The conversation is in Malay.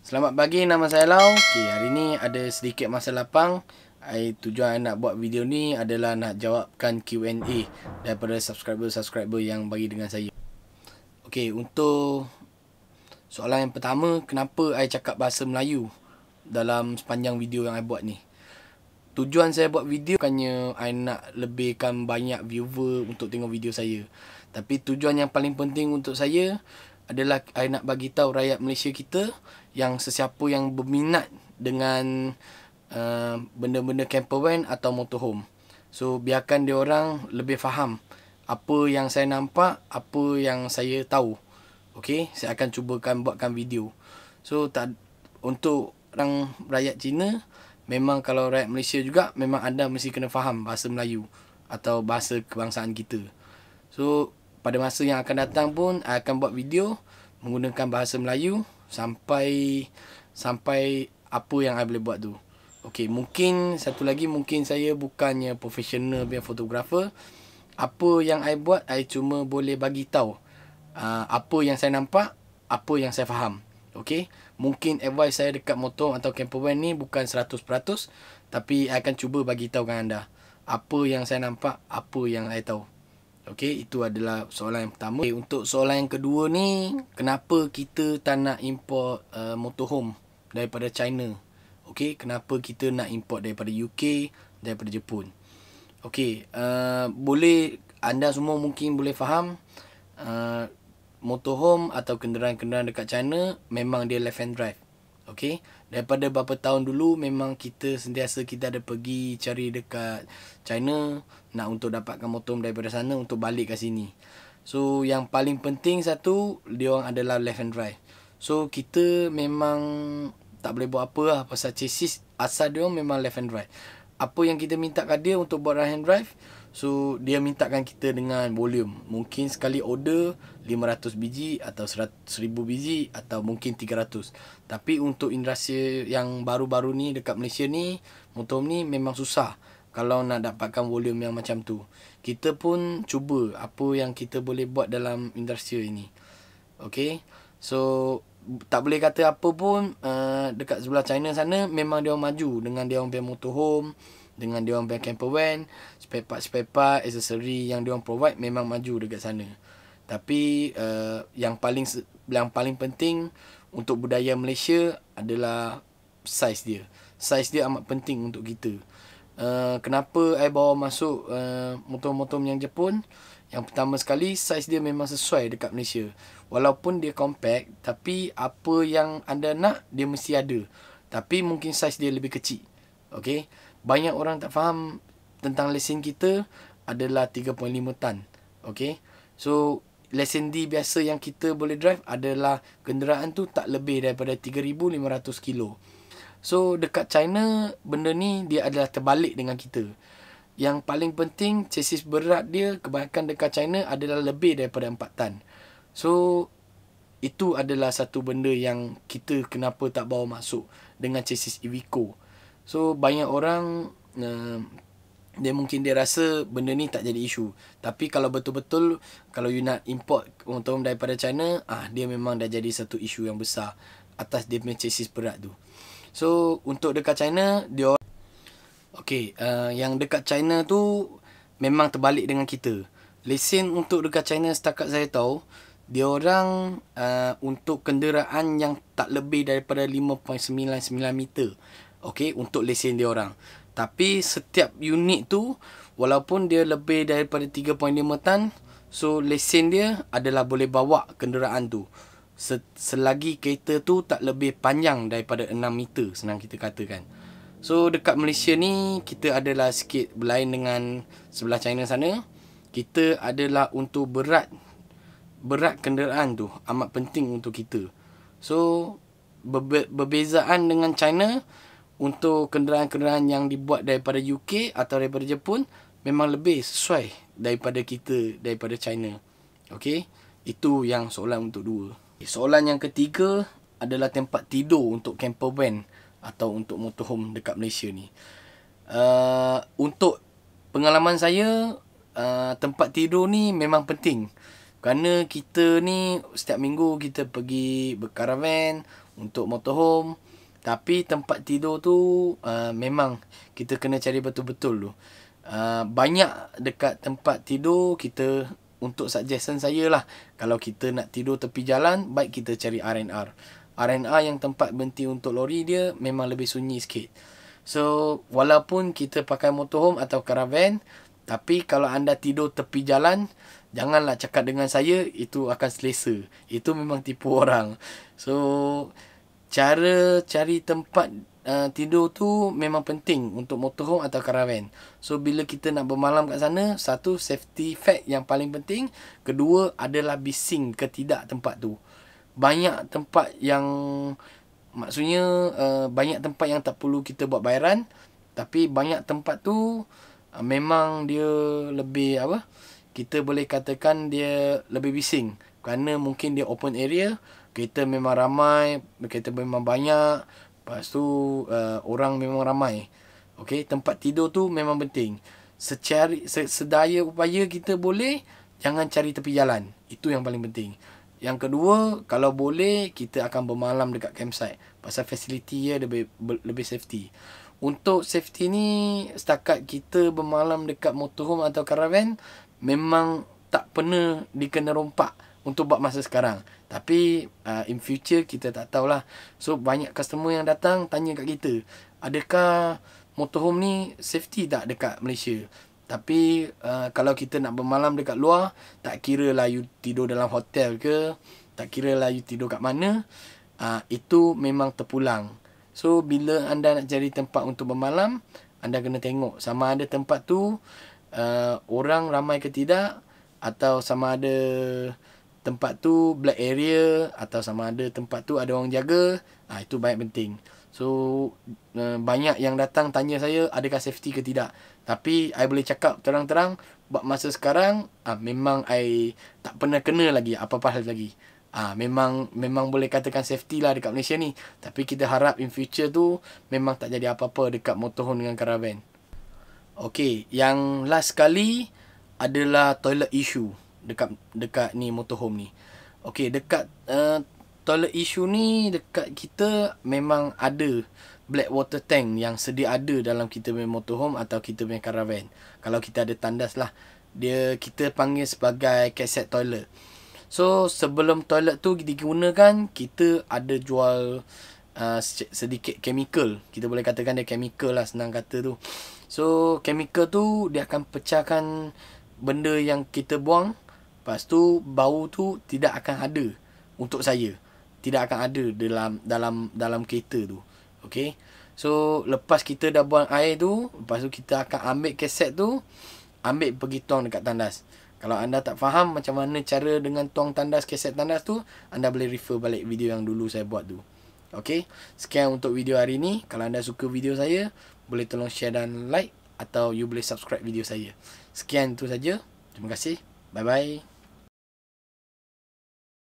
Selamat pagi, nama saya Lau. Okay, hari ni ada sedikit masa lapang. I, tujuan saya nak buat video ni adalah nak jawabkan Q&A daripada subscriber-subscriber yang bagi dengan saya. Okay, untuk soalan yang pertama, kenapa saya cakap bahasa Melayu dalam sepanjang video yang saya buat ni? Tujuan saya buat video bukannya saya nak lebihkan banyak viewer untuk tengok video saya. Tapi tujuan yang paling penting untuk saya adalah saya nak bagi tahu rakyat Malaysia kita yang sesiapa yang berminat dengan uh, benda-benda camper van atau motorhome. So biarkan dia orang lebih faham apa yang saya nampak, apa yang saya tahu. Okey, saya akan cubakan buatkan video. So tak untuk orang rakyat Cina memang kalau rakyat Malaysia juga memang anda mesti kena faham bahasa Melayu atau bahasa kebangsaan kita. So pada masa yang akan datang pun akan buat video menggunakan bahasa Melayu sampai sampai apa yang I boleh buat tu. Okay, mungkin satu lagi mungkin saya bukannya profesional punya fotografer. Apa yang I buat, I cuma boleh bagi tahu uh, apa yang saya nampak, apa yang saya faham. Okay, mungkin advice saya dekat motor atau camper van ni bukan 100% tapi I akan cuba bagi tahu dengan anda apa yang saya nampak, apa yang I tahu. Okey, itu adalah soalan yang pertama. Okay, untuk soalan yang kedua ni, kenapa kita tak nak import uh, motorhome daripada China? Okey, kenapa kita nak import daripada UK, daripada Jepun? Okey, uh, boleh anda semua mungkin boleh faham uh, motorhome atau kenderaan-kenderaan dekat China memang dia left hand drive. Okay. Daripada beberapa tahun dulu memang kita sentiasa kita ada pergi cari dekat China nak untuk dapatkan motor daripada sana untuk balik ke sini. So yang paling penting satu dia orang adalah left and right. So kita memang tak boleh buat apa lah pasal chassis asal dia orang memang left and right. Apa yang kita minta kat dia untuk buat right hand drive So dia mintakan kita dengan volume Mungkin sekali order 500 biji atau 1000 biji atau mungkin 300 Tapi untuk industri yang baru-baru ni dekat Malaysia ni Motom ni memang susah kalau nak dapatkan volume yang macam tu Kita pun cuba apa yang kita boleh buat dalam industri ini Okay So tak boleh kata apa pun uh, Dekat sebelah China sana memang dia maju Dengan dia orang punya motorhome dengan dia orang punya camper van spare part spare part accessory yang dia orang provide memang maju dekat sana tapi uh, yang paling yang paling penting untuk budaya Malaysia adalah size dia size dia amat penting untuk kita uh, kenapa saya bawa masuk uh, motor-motor yang Jepun yang pertama sekali size dia memang sesuai dekat Malaysia walaupun dia compact tapi apa yang anda nak dia mesti ada tapi mungkin size dia lebih kecil okey banyak orang tak faham tentang lesen kita adalah 3.5 tan. Okay. So, lesen D biasa yang kita boleh drive adalah kenderaan tu tak lebih daripada 3,500 kilo. So, dekat China, benda ni dia adalah terbalik dengan kita. Yang paling penting, chassis berat dia kebanyakan dekat China adalah lebih daripada 4 tan. So, itu adalah satu benda yang kita kenapa tak bawa masuk dengan chassis Evico. So banyak orang uh, dia mungkin dia rasa benda ni tak jadi isu. Tapi kalau betul-betul kalau you nak import untung daripada China, ah dia memang dah jadi satu isu yang besar atas dia punya chassis berat tu. So untuk dekat China, dia Okay, uh, eh, yang dekat China tu memang terbalik dengan kita. Lesen untuk dekat China setakat saya tahu, dia orang uh, untuk kenderaan yang tak lebih daripada 5.99 meter okey untuk lesen dia orang tapi setiap unit tu walaupun dia lebih daripada 3.5 tan so lesen dia adalah boleh bawa kenderaan tu selagi kereta tu tak lebih panjang daripada 6 meter senang kita katakan so dekat Malaysia ni kita adalah sikit berlain dengan sebelah China sana kita adalah untuk berat berat kenderaan tu amat penting untuk kita so berbe- berbezaan dengan China untuk kenderaan-kenderaan yang dibuat daripada UK atau daripada Jepun memang lebih sesuai daripada kita daripada China. okay? itu yang soalan untuk dua. Soalan yang ketiga adalah tempat tidur untuk camper van atau untuk motorhome dekat Malaysia ni. Uh, untuk pengalaman saya uh, tempat tidur ni memang penting. Kerana kita ni setiap minggu kita pergi berkaravan untuk motorhome tapi tempat tidur tu uh, memang kita kena cari betul-betul tu. Uh, banyak dekat tempat tidur kita untuk suggestion saya lah. Kalau kita nak tidur tepi jalan, baik kita cari R&R. R&R yang tempat berhenti untuk lori dia memang lebih sunyi sikit. So, walaupun kita pakai motorhome atau caravan, tapi kalau anda tidur tepi jalan, janganlah cakap dengan saya, itu akan selesa. Itu memang tipu orang. So, cara cari tempat uh, tidur tu memang penting untuk motorhome atau caravan. So bila kita nak bermalam kat sana, satu safety fact yang paling penting, kedua adalah bising ketidak tempat tu. Banyak tempat yang maksudnya uh, banyak tempat yang tak perlu kita buat bayaran, tapi banyak tempat tu uh, memang dia lebih apa? Kita boleh katakan dia lebih bising kerana mungkin dia open area kereta memang ramai, kereta memang banyak. Lepas tu uh, orang memang ramai. Okey, tempat tidur tu memang penting. Secari, sedaya upaya kita boleh jangan cari tepi jalan. Itu yang paling penting. Yang kedua, kalau boleh kita akan bermalam dekat campsite pasal fasiliti dia lebih lebih safety. Untuk safety ni setakat kita bermalam dekat motorhome atau caravan memang tak pernah dikena rompak untuk buat masa sekarang. Tapi uh, in future kita tak tahulah. So banyak customer yang datang tanya kat kita. Adakah motorhome ni safety tak dekat Malaysia? Tapi uh, kalau kita nak bermalam dekat luar. Tak kira lah you tidur dalam hotel ke. Tak kira lah you tidur kat mana. Uh, itu memang terpulang. So bila anda nak cari tempat untuk bermalam. Anda kena tengok sama ada tempat tu. Uh, orang ramai ke tidak. Atau sama ada tempat tu black area atau sama ada tempat tu ada orang jaga ah ha, itu baik penting so uh, banyak yang datang tanya saya adakah safety ke tidak tapi I boleh cakap terang-terang buat masa sekarang ah ha, memang I tak pernah kena lagi apa-apa hal lagi ah ha, memang memang boleh katakan safety lah dekat Malaysia ni tapi kita harap in future tu memang tak jadi apa-apa dekat motorhome dengan caravan Okay, yang last sekali adalah toilet issue dekat dekat ni motorhome ni. Okey, dekat uh, toilet issue ni dekat kita memang ada black water tank yang sedia ada dalam kita punya motorhome atau kita punya caravan. Kalau kita ada tandas lah. Dia kita panggil sebagai cassette toilet. So sebelum toilet tu digunakan, kita ada jual uh, sedikit chemical. Kita boleh katakan dia chemical lah senang kata tu. So chemical tu dia akan pecahkan benda yang kita buang Lepas tu bau tu tidak akan ada untuk saya. Tidak akan ada dalam dalam dalam kereta tu. Okay. So lepas kita dah buang air tu. Lepas tu kita akan ambil keset tu. Ambil pergi tuang dekat tandas. Kalau anda tak faham macam mana cara dengan tuang tandas keset tandas tu. Anda boleh refer balik video yang dulu saya buat tu. Okay. Sekian untuk video hari ini Kalau anda suka video saya. Boleh tolong share dan like. Atau you boleh subscribe video saya. Sekian tu saja. Terima kasih. Bye-bye.